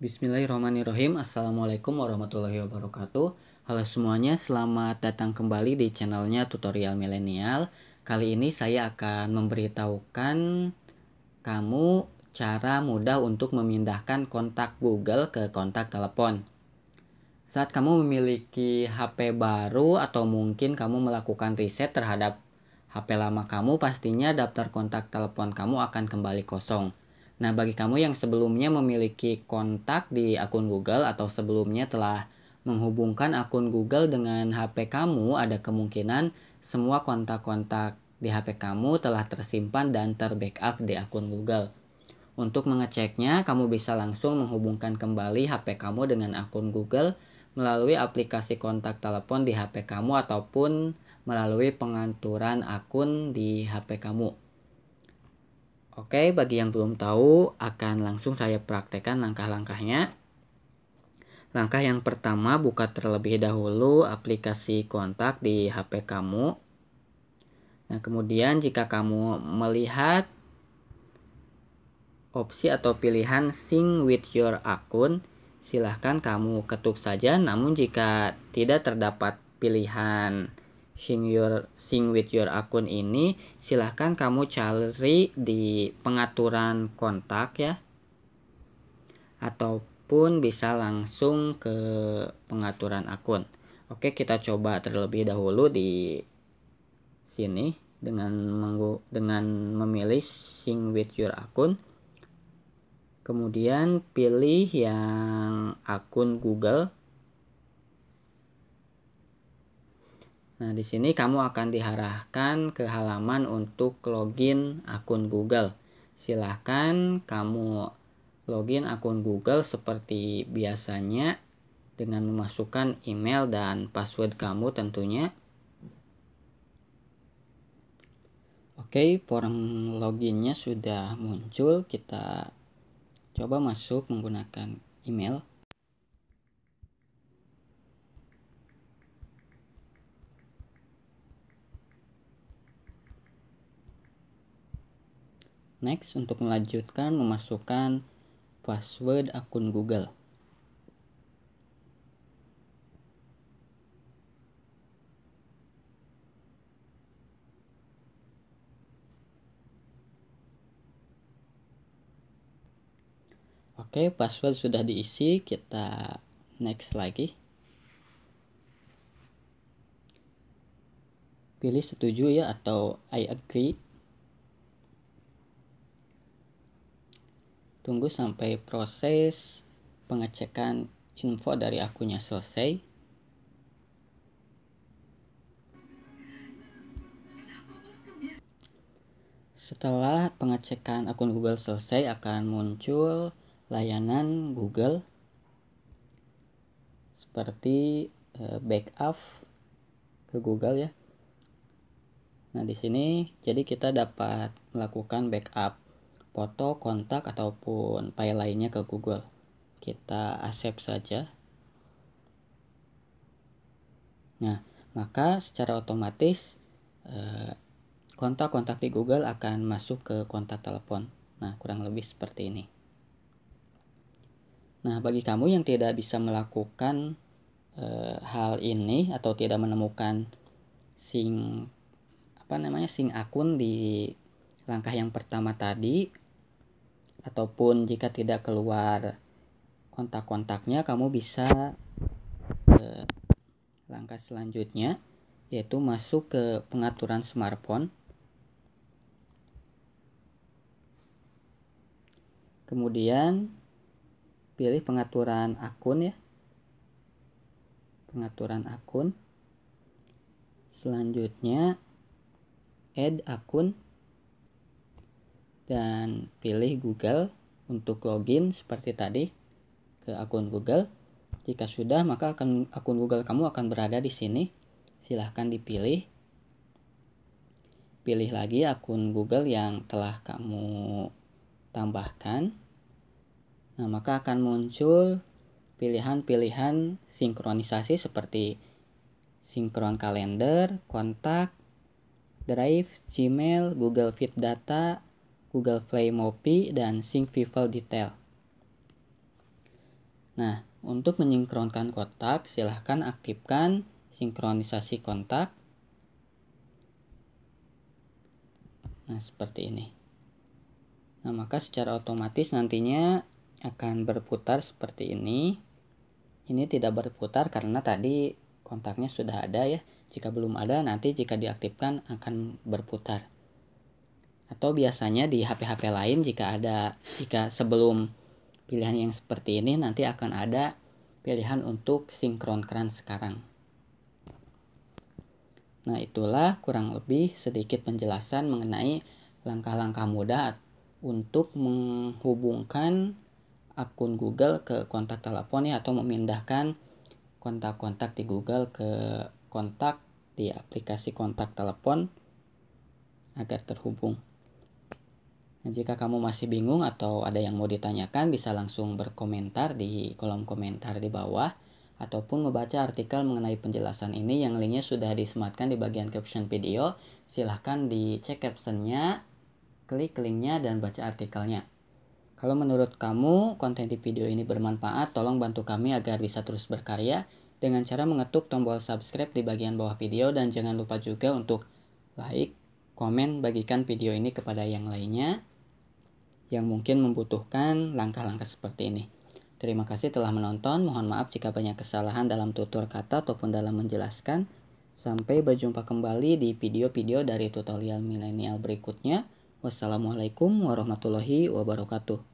Bismillahirrahmanirrahim Assalamualaikum warahmatullahi wabarakatuh Halo semuanya, selamat datang kembali di channelnya Tutorial Milenial Kali ini saya akan memberitahukan kamu cara mudah untuk memindahkan kontak Google ke kontak telepon Saat kamu memiliki HP baru atau mungkin kamu melakukan riset terhadap HP lama kamu Pastinya daftar kontak telepon kamu akan kembali kosong Nah, bagi kamu yang sebelumnya memiliki kontak di akun Google atau sebelumnya telah menghubungkan akun Google dengan HP kamu, ada kemungkinan semua kontak-kontak di HP kamu telah tersimpan dan terbackup di akun Google. Untuk mengeceknya, kamu bisa langsung menghubungkan kembali HP kamu dengan akun Google melalui aplikasi kontak telepon di HP kamu ataupun melalui pengaturan akun di HP kamu. Oke, bagi yang belum tahu akan langsung saya praktekkan langkah-langkahnya. Langkah yang pertama, buka terlebih dahulu aplikasi kontak di HP kamu. Nah, kemudian jika kamu melihat opsi atau pilihan sync with your account, silahkan kamu ketuk saja. Namun jika tidak terdapat pilihan Sing your sing with your akun ini silahkan kamu cari di pengaturan kontak ya ataupun bisa langsung ke pengaturan akun oke kita coba terlebih dahulu di sini dengan menggu dengan memilih sing with your akun kemudian pilih yang akun Google Nah, di sini kamu akan diarahkan ke halaman untuk login akun Google. Silahkan kamu login akun Google seperti biasanya dengan memasukkan email dan password kamu tentunya. Oke, form loginnya sudah muncul. Kita coba masuk menggunakan email. Next, untuk melanjutkan memasukkan password akun Google. Oke, password sudah diisi, kita next lagi. Pilih setuju ya atau I agree. tunggu sampai proses pengecekan info dari akunnya selesai. Setelah pengecekan akun Google selesai akan muncul layanan Google seperti eh, backup ke Google ya. Nah, di sini jadi kita dapat melakukan backup foto, kontak, ataupun file lainnya ke Google. Kita accept saja. Nah, maka secara otomatis eh, kontak-kontak di Google akan masuk ke kontak telepon. Nah, kurang lebih seperti ini. Nah, bagi kamu yang tidak bisa melakukan e, hal ini atau tidak menemukan sing apa namanya sing akun di langkah yang pertama tadi, ataupun jika tidak keluar kontak-kontaknya kamu bisa ke eh, langkah selanjutnya yaitu masuk ke pengaturan smartphone kemudian pilih pengaturan akun ya pengaturan akun selanjutnya add akun dan pilih Google untuk login seperti tadi ke akun Google. Jika sudah, maka akan akun Google kamu akan berada di sini. Silahkan dipilih. Pilih lagi akun Google yang telah kamu tambahkan. Nah, maka akan muncul pilihan-pilihan sinkronisasi seperti sinkron kalender, kontak, drive, Gmail, Google Fit Data, Google Play Mopi, dan Sync Vival Detail. Nah, untuk menyinkronkan kotak, silahkan aktifkan sinkronisasi kontak. Nah, seperti ini. Nah, maka secara otomatis nantinya akan berputar seperti ini. Ini tidak berputar karena tadi kontaknya sudah ada ya. Jika belum ada, nanti jika diaktifkan akan berputar atau biasanya di HP-HP lain jika ada jika sebelum pilihan yang seperti ini nanti akan ada pilihan untuk sinkronkan sekarang. Nah, itulah kurang lebih sedikit penjelasan mengenai langkah-langkah mudah untuk menghubungkan akun Google ke kontak telepon ya atau memindahkan kontak-kontak di Google ke kontak di aplikasi kontak telepon agar terhubung. Nah, jika kamu masih bingung atau ada yang mau ditanyakan, bisa langsung berkomentar di kolom komentar di bawah ataupun membaca artikel mengenai penjelasan ini yang linknya sudah disematkan di bagian caption video. Silahkan dicek captionnya, klik linknya, dan baca artikelnya. Kalau menurut kamu konten di video ini bermanfaat, tolong bantu kami agar bisa terus berkarya dengan cara mengetuk tombol subscribe di bagian bawah video dan jangan lupa juga untuk like, komen, bagikan video ini kepada yang lainnya yang mungkin membutuhkan langkah-langkah seperti ini. Terima kasih telah menonton. Mohon maaf jika banyak kesalahan dalam tutur kata ataupun dalam menjelaskan. Sampai berjumpa kembali di video-video dari tutorial milenial berikutnya. Wassalamualaikum warahmatullahi wabarakatuh.